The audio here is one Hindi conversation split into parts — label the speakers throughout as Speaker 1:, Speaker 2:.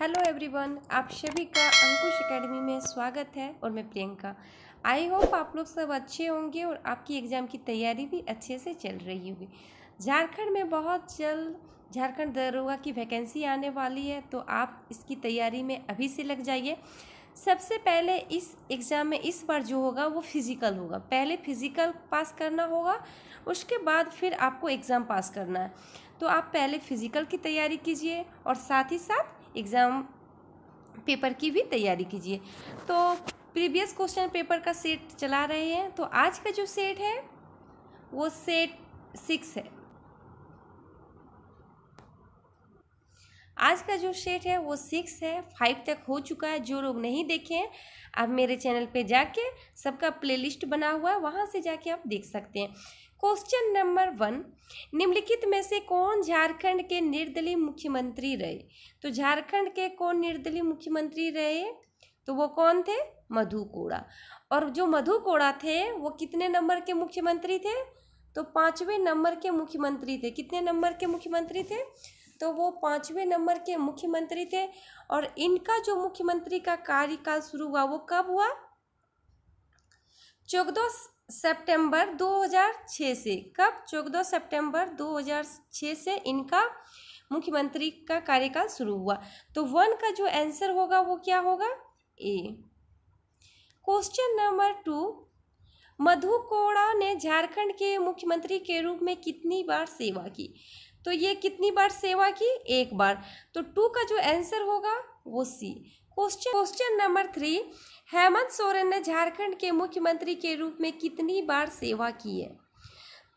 Speaker 1: हेलो एवरीवन आप सभी का अंकुश एकेडमी में स्वागत है और मैं प्रियंका आई होप आप लोग सब अच्छे होंगे और आपकी एग्ज़ाम की तैयारी भी अच्छे से चल रही होगी झारखंड में बहुत जल्द झारखंड दरोगा की वैकेंसी आने वाली है तो आप इसकी तैयारी में अभी से लग जाइए सबसे पहले इस एग्ज़ाम में इस बार जो होगा वो फिज़िकल होगा पहले फिज़िकल पास करना होगा उसके बाद फिर आपको एग्ज़ाम पास करना है तो आप पहले फिज़िकल की तैयारी कीजिए और साथ ही साथ एग्ज़ाम पेपर की भी तैयारी कीजिए तो प्रीवियस क्वेश्चन पेपर का सेट चला रहे हैं तो आज का जो सेट है वो सेट सिक्स है आज का जो सेट है वो सिक्स है फाइव तक हो चुका है जो लोग नहीं देखे हैं आप मेरे चैनल पे जाके सबका प्लेलिस्ट बना हुआ है वहाँ से जाके आप देख सकते हैं क्वेश्चन नंबर वन निम्नलिखित में से कौन झारखंड के निर्दलीय मुख्यमंत्री रहे तो झारखंड के कौन निर्दलीय मुख्यमंत्री रहे तो वो कौन थे मधु कोड़ा और जो मधु कोड़ा थे वो कितने नंबर के मुख्यमंत्री थे तो पाँचवें नंबर के मुख्यमंत्री थे कितने नंबर के मुख्यमंत्री थे तो वो पाँचवें नंबर के मुख्यमंत्री थे और इनका जो मुख्यमंत्री का कार्यकाल शुरू हुआ वो कब हुआ चौदह सितंबर 2006 से कब चौदह सितंबर 2006 से इनका मुख्यमंत्री का कार्यकाल शुरू हुआ तो वन का जो आंसर होगा वो क्या होगा A question number two Madhu Koda ने झारखंड के मुख्यमंत्री के रूप में कितनी बार सेवा की तो ये कितनी बार सेवा की एक बार तो टू का जो आंसर होगा वो C question question number three Hemant Soren ने झारखंड के मुख्यमंत्री के रूप में कितनी बार सेवा की है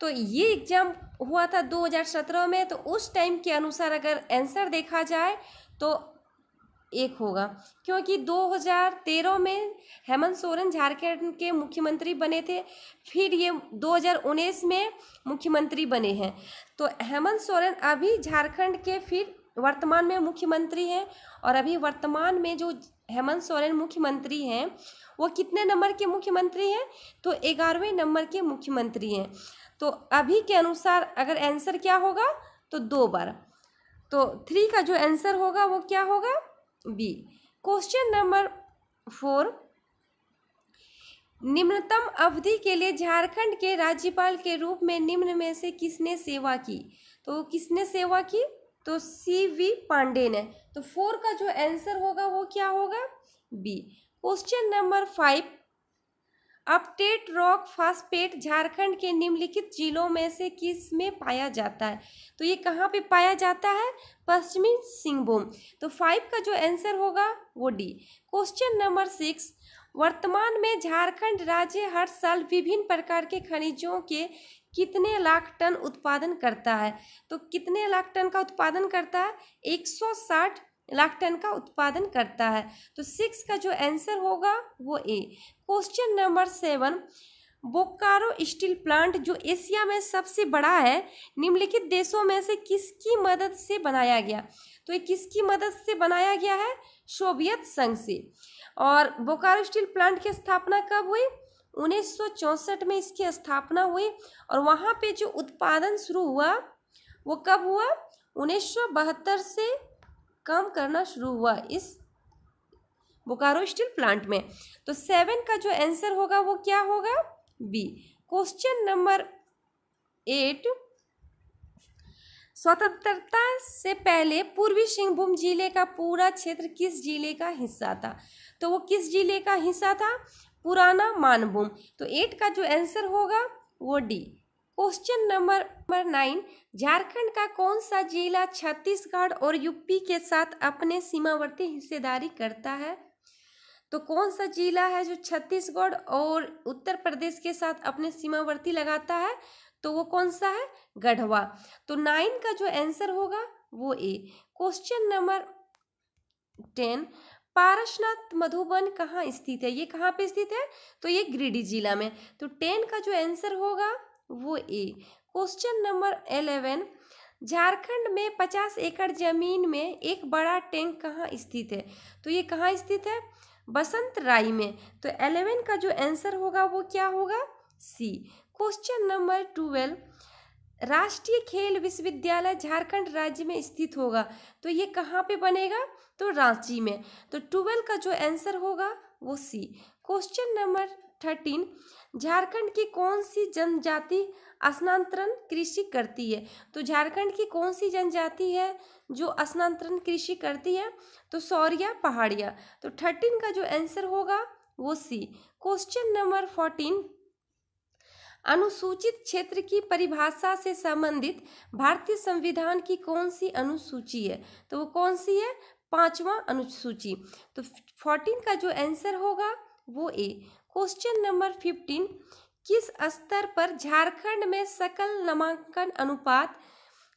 Speaker 1: तो ये एग्जाम हुआ था 2017 में तो उस टाइम के अनुसार अगर आंसर देखा जाए तो एक होगा क्योंकि 2013 में हेमंत सोरेन झारखंड के मुख्यमंत्री बने थे फिर ये 2019 में मुख्यमंत्री बने हैं तो हेमंत सोरेन अभी झारखंड के फिर वर्तमान में मुख्यमंत्री हैं और अभी वर्तमान में जो हेमंत सोरेन मुख्यमंत्री हैं वो कितने नंबर के मुख्यमंत्री हैं तो ग्यारहवें नंबर के मुख्यमंत्री हैं तो अभी के अनुसार अगर आंसर क्या होगा तो दो बार तो थ्री का जो आंसर होगा वो क्या होगा बी क्वेश्चन नंबर फोर निम्नतम अवधि के लिए झारखंड के राज्यपाल के रूप में निम्न में से किसने सेवा की तो किसने सेवा की तो सी वी पांडे ने तो फोर का जो आंसर होगा वो क्या होगा B question number five apatite rock phosphate Jharkhand के निम्नलिखित जिलों में से किस में पाया जाता है तो ये कहाँ पे पाया जाता है पश्चिमी सिंहभूम तो फाइव का जो आंसर होगा वो डी क्वेश्चन नंबर सिक्स वर्तमान में झारखंड राज्य हर साल विभिन्न प्रकार के खनिजों के कितने लाख टन उत्पादन करता है तो कितने लाख टन का उत्पादन करता है 160 लाख टन का उत्पादन करता है तो सिक्स का जो आंसर होगा वो A question number seven Bokaro steel plant जो एशिया में सबसे बड़ा है निम्नलिखित देशों में से किसकी मदद से बनाया गया तो ये किसकी मदद से बनाया गया है सोवियत संघ से और बोकारो स्टील प्लांट की स्थापना कब हुई उन्नीस में इसकी स्थापना हुई और वहाँ पे जो उत्पादन शुरू हुआ वो कब हुआ उन्नीस से काम करना शुरू हुआ इस बोकारो स्टील प्लांट में तो सेवन का जो आंसर होगा वो क्या होगा बी क्वेश्चन नंबर एट स्वतंत्रता से पहले पूर्वी सिंहभूम जिले का पूरा क्षेत्र किस जिले का हिस्सा था तो वो किस जिले का हिस्सा था पुराना मानभूम तो एट का जो आंसर होगा वो D question number number nine Jharkhand का कौन सा जिला छत्तीसगढ़ और यूपी के साथ अपने सीमावर्ती हिस्सेदारी करता है तो कौन सा जिला है जो छत्तीसगढ़ और उत्तर प्रदेश के साथ अपने सीमावर्ती लगाता है तो वो कौन सा है गढ़वा तो नाइन का जो आंसर होगा वो A question number ten Parasnath Madhuban कहाँ स्थित है ये कहाँ पे स्थित है तो ये गिरिडीह जिला में तो टेन का जो आंसर होगा वो A question number eleven Jharkhand में पचास एकड़ जमीन में एक बड़ा टैंक कहाँ स्थित है तो ये कहाँ स्थित है बसंत राय में तो एलेवन का जो आंसर होगा वो क्या होगा सी क्वेश्चन नंबर ट्वेल्व राष्ट्रीय खेल विश्वविद्यालय झारखंड राज्य में स्थित होगा तो ये कहाँ पे बनेगा तो रांची में तो ट्वेल्व का जो आंसर होगा वो C question number thirteen Jharkhand की कौन सी जनजाति स्थानांतरण कृषि करती है तो झारखंड की कौन सी जनजाति है जो स्थानांतरण कृषि करती है तो सौरिया पहाड़िया तो थर्टीन का जो आंसर होगा वो सी क्वेश्चन नंबर फोर्टीन अनुसूचित क्षेत्र की परिभाषा से संबंधित भारतीय संविधान की कौन सी अनुसूची है तो वो कौन सी है पांचवा अनुसूची तो फोर्टीन का जो आंसर होगा वो ए क्वेश्चन नंबर फिफ्टीन किस स्तर पर झारखंड में सकल नामांकन अनुपात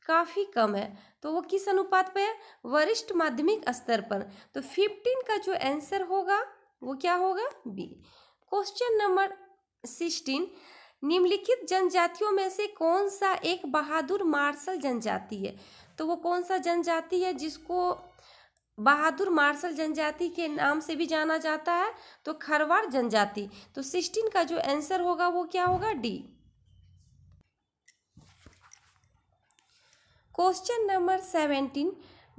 Speaker 1: काफ़ी कम है तो वो किस अनुपात पर है वरिष्ठ माध्यमिक स्तर पर तो फिफ्टीन का जो आंसर होगा वो क्या होगा बी क्वेश्चन नंबर सिक्सटीन निम्नलिखित जनजातियों में से कौन सा एक बहादुर मार्शल जनजाति है तो वो कौन सा जनजाति है जिसको बहादुर मार्शल जनजाति के नाम से भी जाना जाता है तो खरवार जनजाति तो सिक्सटीन का जो आंसर होगा वो क्या होगा डी क्वेश्चन नंबर सेवेंटीन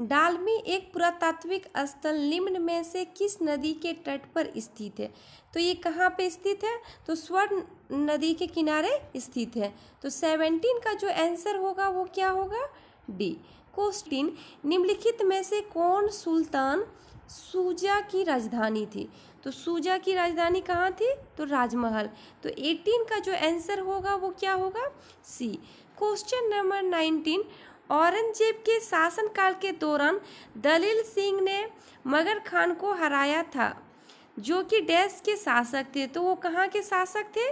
Speaker 1: डाल में एक पुरातात्विक स्थल निम्न में से किस नदी के तट पर स्थित है तो ये कहाँ पे स्थित है तो स्वर्ण नदी के किनारे स्थित है तो सेवनटीन का जो आंसर होगा वो क्या होगा डी क्वेश्चन निम्नलिखित में से कौन सुल्तान सूजा की राजधानी थी तो सूजा की राजधानी कहाँ थी तो राजमहल तो 18 का जो आंसर होगा वो क्या होगा सी क्वेश्चन नंबर 19 औरंगजेब के शासनकाल के दौरान दलील सिंह ने मगर खान को हराया था जो कि डैश के शासक थे तो वो कहाँ के शासक थे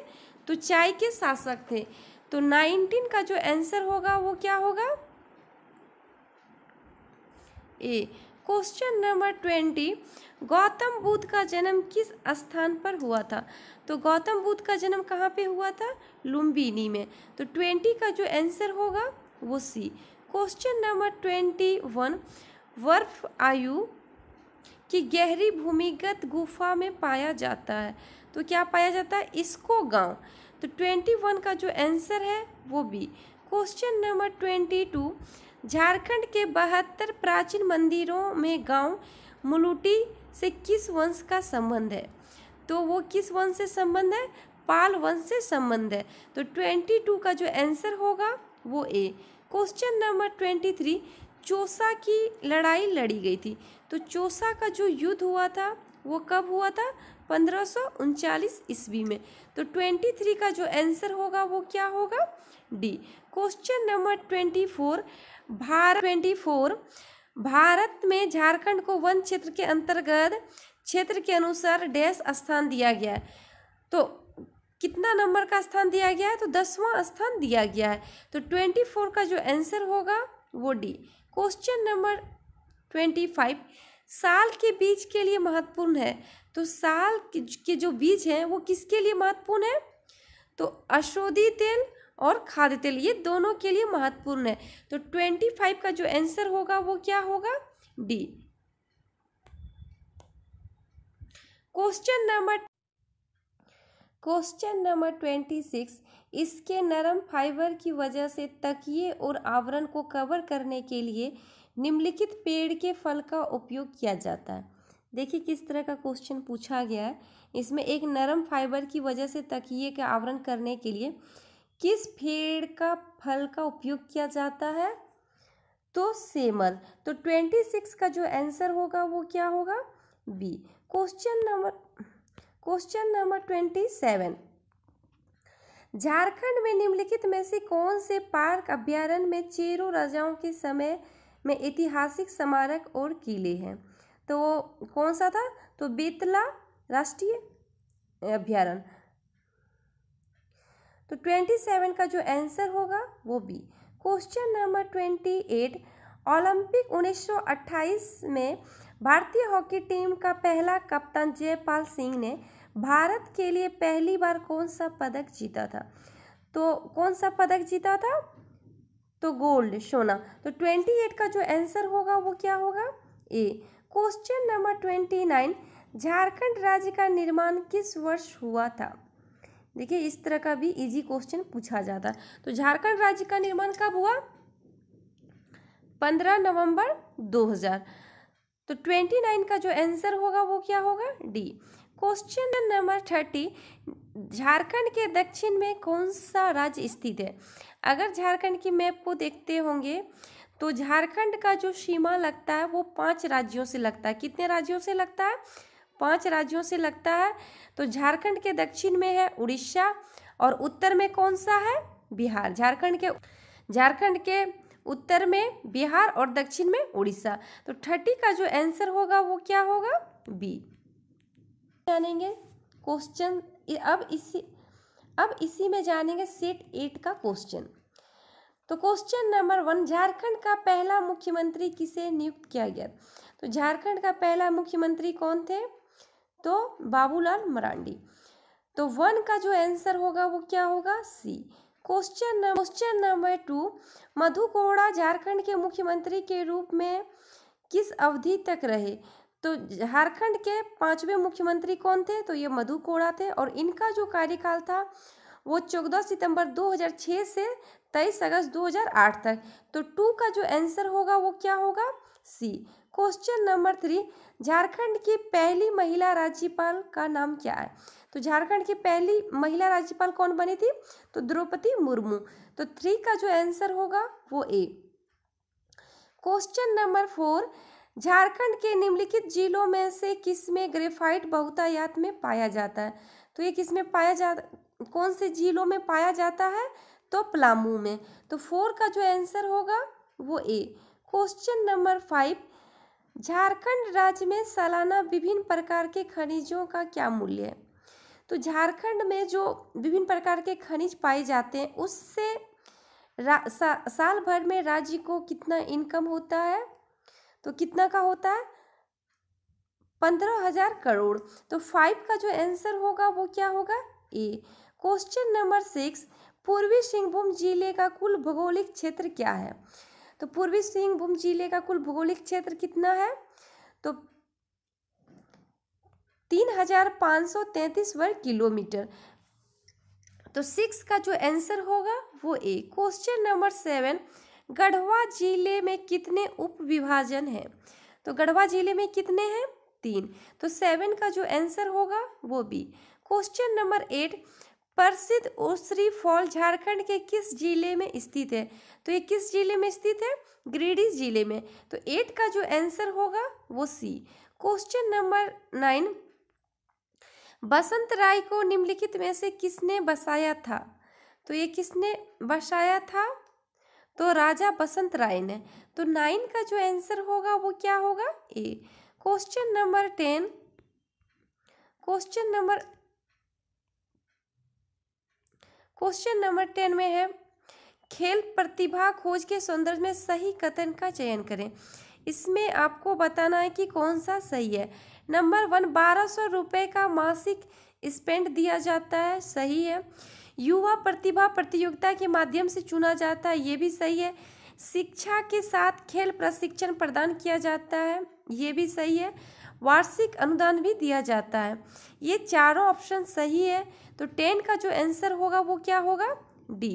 Speaker 1: तो चाय के शासक थे तो नाइनटीन का जो आंसर होगा वो क्या होगा A question number twenty Gautam Buddha का जन्म किस स्थान पर हुआ था तो गौतम बुद्ध का जन्म कहाँ पे हुआ था लुम्बिनी में तो ट्वेंटी का जो आंसर होगा वो C question number twenty one वर्फ आयु कि गहरी भूमिगत गुफा में पाया जाता है तो क्या पाया जाता है इसको गांव तो ट्वेंटी वन का जो आंसर है वो भी question number twenty two Jharkhand के बहत्तर प्राचीन मंदिरों में गांव मुलुटी से किस वंश का संबंध है तो वो किस वंश से संबंध है पाल वंश से संबंध है तो ट्वेंटी टू का जो आंसर होगा वो A question number twenty three Chausa की लड़ाई लड़ी गई थी तो चोसा का जो युद्ध हुआ था वो कब हुआ था पंद्रह ईस्वी में तो ट्वेंटी थ्री का जो आंसर होगा वो क्या होगा D question number twenty four Bharat twenty four Bharat में झारखंड को वन क्षेत्र के अंतर्गत क्षेत्र के अनुसार डैश स्थान दिया गया है तो कितना नंबर का स्थान दिया गया है तो दसवां स्थान दिया गया है तो ट्वेंटी फोर का जो आंसर होगा वो D question number twenty five साल के बीज के लिए महत्वपूर्ण है तो साल के जो बीज हैं वो किसके लिए महत्वपूर्ण है तो अशोधी तेल और खाद्य तेल ये दोनों के लिए महत्वपूर्ण है तो ट्वेंटी फाइव का जो आंसर होगा वो क्या होगा D question number question number twenty six इसके नरम फाइबर की वजह से तकिए और आवरण को कवर करने के लिए निम्नलिखित पेड़ के फल का उपयोग किया जाता है देखिए किस तरह का क्वेश्चन पूछा गया है इसमें एक नरम फाइबर की वजह से तकिए का आवरण करने के लिए किस पेड़ का फल का उपयोग किया जाता है तो सेमल तो ट्वेंटी सिक्स का जो आंसर होगा वो क्या होगा B question number question number twenty seven Jharkhand में निम्नलिखित में से कौन से पार्क अभ्यारण्य में चेरो राजाओं के समय में ऐतिहासिक स्मारक और किले हैं तो कौन सा था तो बेतला राष्ट्रीय अभ्यारण तो ट्वेंटी सेवन का जो आंसर होगा वो B question number twenty eight Olympic 1928 में भारतीय हॉकी टीम का पहला कप्तान जयपाल सिंह ने भारत के लिए पहली बार कौन सा पदक जीता था तो कौन सा पदक जीता था तो गोल्ड सोना तो ट्वेंटी एट का जो आंसर होगा वो क्या होगा A question number twenty nine Jharkhand राज्य का निर्माण किस वर्ष हुआ था देखिए इस तरह का भी इजी क्वेश्चन पूछा जाता है तो झारखंड राज्य का निर्माण कब हुआ पंद्रह नवंबर 2000 तो ट्वेंटी नाइन का जो आंसर होगा वो क्या होगा D question number thirty Jharkhand के दक्षिण में कौन सा राज्य स्थित है अगर झारखंड की मैप को देखते होंगे तो झारखंड का जो सीमा लगता है वो पांच राज्यों से लगता है कितने राज्यों से लगता है पांच राज्यों से लगता है तो झारखंड के दक्षिण में है उड़ीसा और उत्तर में कौन सा है बिहार झारखंड के झारखंड के उत्तर में बिहार और दक्षिण में उड़ीसा तो थर्टी का जो आंसर होगा वो क्या होगा बी जानेंगे क्वेश्चन अब इसी अब इसी में जानेंगे सेट एट का क्वेश्चन तो क्वेश्चन नंबर वन झारखंड का पहला मुख्यमंत्री किसे नियुक्त किया गया तो झारखंड का पहला मुख्यमंत्री कौन थे तो बाबूलाल मरांडी तो वन का जो आंसर होगा वो क्या होगा C question question number two Madhu Koda Jharkhand के मुख्यमंत्री के रूप में किस अवधि तक रहे तो झारखंड के पांचवें मुख्यमंत्री कौन थे तो ये मधु कोड़ा थे और इनका जो कार्यकाल था वो चौदह सितंबर 2006 से तेईस अगस्त 2008 तक तो टू का जो आंसर होगा वो क्या होगा C question number three Jharkhand की पहली महिला राज्यपाल का नाम क्या है तो झारखंड की पहली महिला राज्यपाल कौन बनी थी तो द्रौपदी मुर्मू तो थ्री का जो आंसर होगा वो A question number four Jharkhand के निम्नलिखित जिलों में से किस में ग्रेफाइट बहुतायात में पाया जाता है तो ये किस में पाया जा कौन से जिलों में पाया जाता है तो प्लामू में तो फोर का जो आंसर होगा वो A question number five Jharkhand राज्य में सालाना विभिन्न प्रकार के खनिजों का क्या मूल्य है तो झारखंड में जो विभिन्न प्रकार के खनिज पाए जाते हैं उससे सा, साल भर में राज्य को कितना इनकम होता है तो कितना का होता है पंद्रह हजार करोड़ तो फाइव का जो आंसर होगा वो क्या होगा ए क्वेश्चन नंबर सिक्स पूर्वी सिंहभूम जिले का कुल भौगोलिक क्षेत्र क्या है तो पूर्वी सिंहभूम जिले का कुल भौगोलिक क्षेत्र कितना है तो तीन हजार पाँच सौ तैंतीस वर्ग किलोमीटर तो सिक्स का जो आंसर होगा वो A question number seven Garhwa जिले में कितने उप विभाजन हैं तो गढ़वा जिले में कितने हैं तीन तो सेवन का जो आंसर होगा वो बी क्वेश्चन नंबर एट प्रसिद्ध ओसरी फॉल झारखंड के किस जिले में स्थित है तो ये किस जिले में स्थित है गिरिडीह जिले में तो एट का जो आंसर होगा वो C question number nine Basant Rai को निम्नलिखित में से किसने बसाया था तो ये किसने बसाया था तो राजा बसंत राय ने तो नाइन का जो आंसर होगा वो क्या होगा A question number ten question number question number ten में है खेल प्रतिभा खोज के सौंदर्य में सही कथन का चयन करें इसमें आपको बताना है कि कौन सा सही है नंबर वन बारह सौ रुपये का मासिक स्पेंड दिया जाता है सही है युवा प्रतिभा प्रतियोगिता के माध्यम से चुना जाता है ये भी सही है शिक्षा के साथ खेल प्रशिक्षण प्रदान किया जाता है ये भी सही है वार्षिक अनुदान भी दिया जाता है ये चारों ऑप्शन सही है तो टेन का जो आंसर होगा वो क्या होगा डी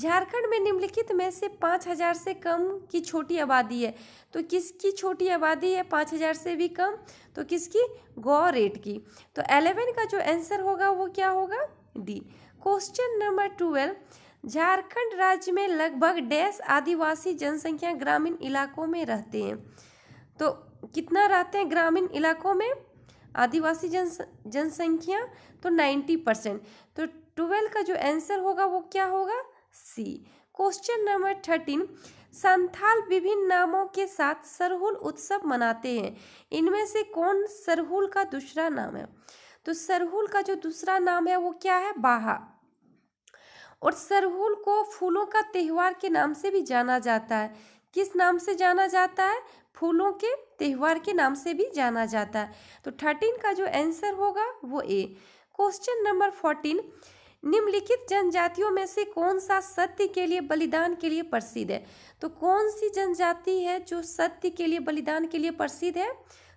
Speaker 1: झारखंड में निम्नलिखित में से पाँच हज़ार से कम की छोटी आबादी है तो किसकी छोटी आबादी है पाँच हज़ार से भी कम तो किसकी गौ रेट की तो एलेवन का जो आंसर होगा वो क्या होगा D question number twelve Jharkhand राज्य में लगभग डैश आदिवासी जनसंख्या ग्रामीण इलाकों में रहते हैं तो कितना रहते हैं ग्रामीण इलाकों में आदिवासी जन जनसंख्या तो नाइन्टी परसेंट तो ट्वेल्व का जो आंसर होगा वो क्या होगा C question number thirteen Santhal विभिन्न नामों के साथ सरहुल उत्सव मनाते हैं इनमें से कौन सरहुल का दूसरा नाम है तो सरहुल का जो दूसरा नाम है वो क्या है बाहा और सरहुल को फूलों का त्यौहार के नाम से भी जाना जाता है किस नाम से जाना जाता है फूलों के त्यौहार के नाम से भी जाना जाता है तो थर्टीन का जो आंसर होगा वो ए क्वेश्चन नंबर फोर्टीन निम्नलिखित जनजातियों में से कौन सा सत्य के लिए बलिदान के लिए प्रसिद्ध है तो कौन सी जनजाति है जो सत्य के लिए बलिदान के लिए प्रसिद्ध है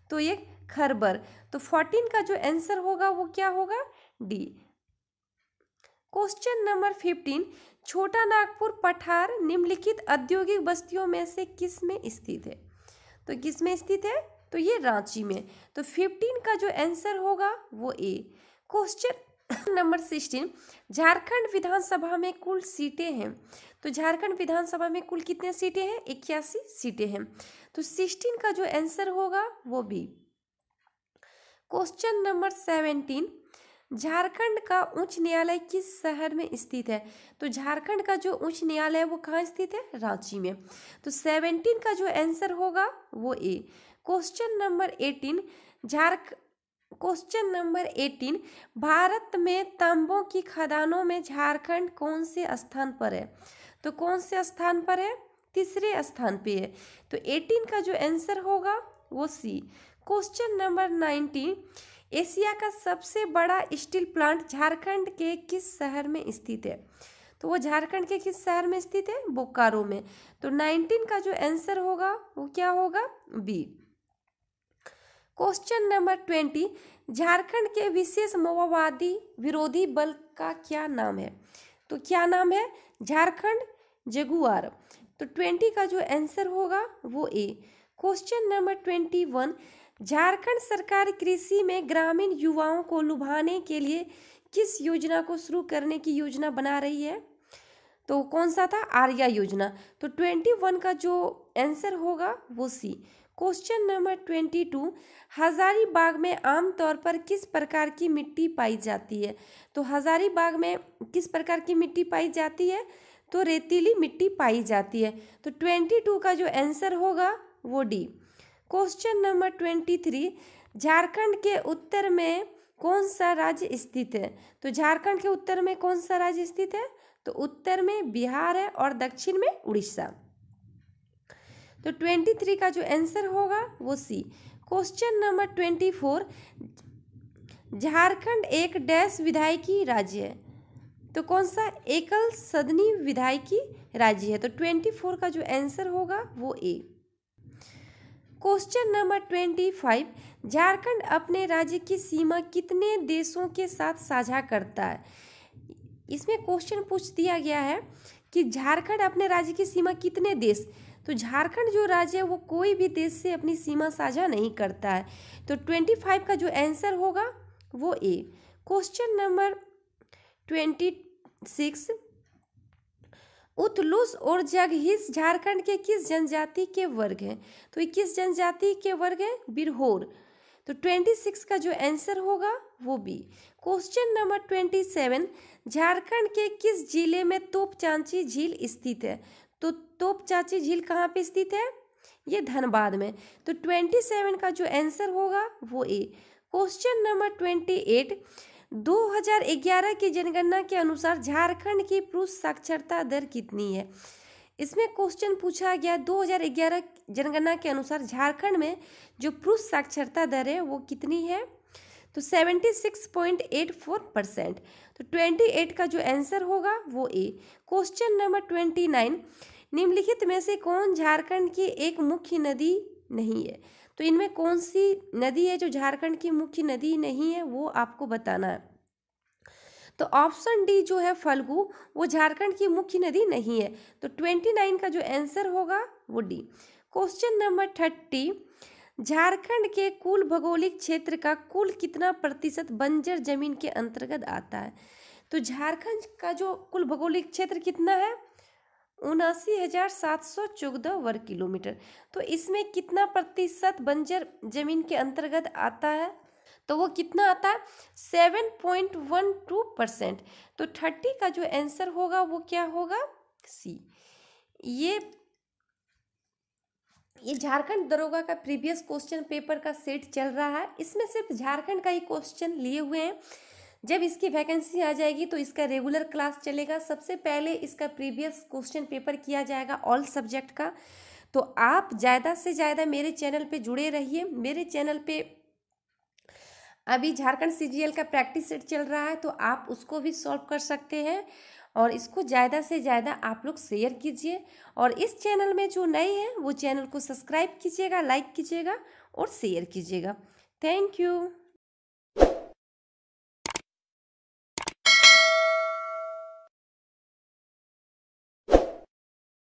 Speaker 1: तो ये खरबर तो फोर्टीन का जो आंसर होगा वो क्या होगा डी क्वेश्चन नंबर फिफ्टीन छोटा नागपुर पठार निम्नलिखित औद्योगिक बस्तियों में से किस में स्थित है तो किस में स्थित है तो ये रांची में तो फिफ्टीन का जो आंसर होगा वो A question number sixteen Jharkhand विधानसभा में कुल सीटें हैं तो झारखंड विधानसभा में कुल कितने सीटें हैं इक्यासी सीटें हैं तो सिक्सटीन का जो आंसर होगा वो भी क्वेश्चन नंबर सेवेंटीन झारखंड का उच्च न्यायालय किस शहर में स्थित है तो झारखंड का जो उच्च न्यायालय है वो कहाँ स्थित है रांची में तो सेवेंटीन का जो आंसर होगा वो ए क्वेश्चन नंबर एटीन झारख क्वेश्चन नंबर एटीन भारत में तांबों की खदानों में झारखंड कौन से स्थान पर है तो कौन से स्थान पर है तीसरे स्थान पे है तो एटीन का जो आंसर होगा वो C question number nineteen Asia का सबसे बड़ा स्टील प्लांट झारखंड के किस शहर में स्थित है तो वो झारखंड के किस शहर में स्थित है बोकारो में तो नाइनटीन का जो आंसर होगा वो क्या होगा B question number twenty Jharkhand के विशेष माओवादी विरोधी बल का क्या नाम है तो क्या नाम है झारखंड जगुआर तो ट्वेंटी का जो आंसर होगा वो A question number twenty one Jharkhand सरकार कृषि में ग्रामीण युवाओं को लुभाने के लिए किस योजना को शुरू करने की योजना बना रही है तो कौन सा था आर्या योजना तो ट्वेंटी वन का जो आंसर होगा वो C question number twenty two Hazaribagh में आमतौर पर किस प्रकार की मिट्टी पाई जाती है तो हजारीबाग में किस प्रकार की मिट्टी पाई जाती है तो रेतीली मिट्टी पाई जाती है तो ट्वेंटी टू का जो आंसर होगा वो D question number twenty three Jharkhand के उत्तर में कौन सा राज्य स्थित है तो झारखंड के उत्तर में कौन सा राज्य स्थित है तो उत्तर में बिहार है और दक्षिण में उड़ीसा तो ट्वेंटी थ्री का जो आंसर होगा वो C question number twenty four Jharkhand एक डैश विधायकी राज्य है तो कौन सा एकल सदनी विधायकी राज्य है तो ट्वेंटी फोर का जो आंसर होगा वो A question number twenty five Jharkhand अपने राज्य की सीमा कितने देशों के साथ साझा करता है इसमें क्वेश्चन पूछ दिया गया है कि झारखंड अपने राज्य की सीमा कितने देश तो झारखंड जो राज्य है वो कोई भी देश से अपनी सीमा साझा नहीं करता है तो ट्वेंटी फाइव का जो आंसर होगा वो A question number twenty six उतलुस और जगहिस झारखंड के किस जनजाति के वर्ग हैं तो ये किस जनजाति के वर्ग हैं बिरहोर तो ट्वेंटी सिक्स का जो आंसर होगा वो B question number twenty seven Jharkhand के किस जिले में तोपचांची झील स्थित है तो तोप चाची झील कहाँ पे स्थित है ये धनबाद में तो ट्वेंटी सेवन का जो आंसर होगा वो A question number twenty eight 2011 की जनगणना के अनुसार झारखंड की पुरुष साक्षरता दर कितनी है इसमें क्वेश्चन पूछा गया 2011 जनगणना के अनुसार झारखंड में जो पुरुष साक्षरता दर है वो कितनी है तो 76.84 परसेंट तो 28 का जो आंसर होगा वो ए क्वेश्चन नंबर 29 निम्नलिखित में से कौन झारखंड की एक मुख्य नदी नहीं है तो इनमें कौन सी नदी है जो झारखंड की मुख्य नदी नहीं है वो आपको बताना है तो ऑप्शन डी जो है फलगु वो झारखंड की मुख्य नदी नहीं है तो ट्वेंटी नाइन का जो आंसर होगा वो D question number thirty Jharkhand के कुल भौगोलिक क्षेत्र का कुल कितना प्रतिशत बंजर जमीन के अंतर्गत आता है तो झारखंड का जो कुल भौगोलिक क्षेत्र कितना है उनासी हजार सात सौ चौदह वर्ग किलोमीटर तो इसमें कितना प्रतिशत बंजर जमीन के अंतर्गत आता है तो वो कितना आता है seven point one two percent तो थर्टी का जो आंसर होगा वो क्या होगा सी ये ये झारखंड दरोगा का प्रीवियस क्वेश्चन पेपर का सेट चल रहा है इसमें सिर्फ झारखंड का ही क्वेश्चन लिए हुए हैं जब इसकी वैकेंसी आ जाएगी तो इसका रेगुलर क्लास चलेगा सबसे पहले इसका प्रीवियस क्वेश्चन पेपर किया जाएगा ऑल सब्जेक्ट का तो आप ज़्यादा से ज़्यादा मेरे चैनल पे जुड़े रहिए मेरे चैनल पे अभी झारखंड सीजीएल का प्रैक्टिस सेट चल रहा है तो आप उसको भी सॉल्व कर सकते हैं और इसको ज़्यादा से ज़्यादा आप लोग शेयर कीजिए और इस चैनल में जो नए हैं वो चैनल को सब्सक्राइब कीजिएगा लाइक कीजिएगा और शेयर कीजिएगा थैंक यू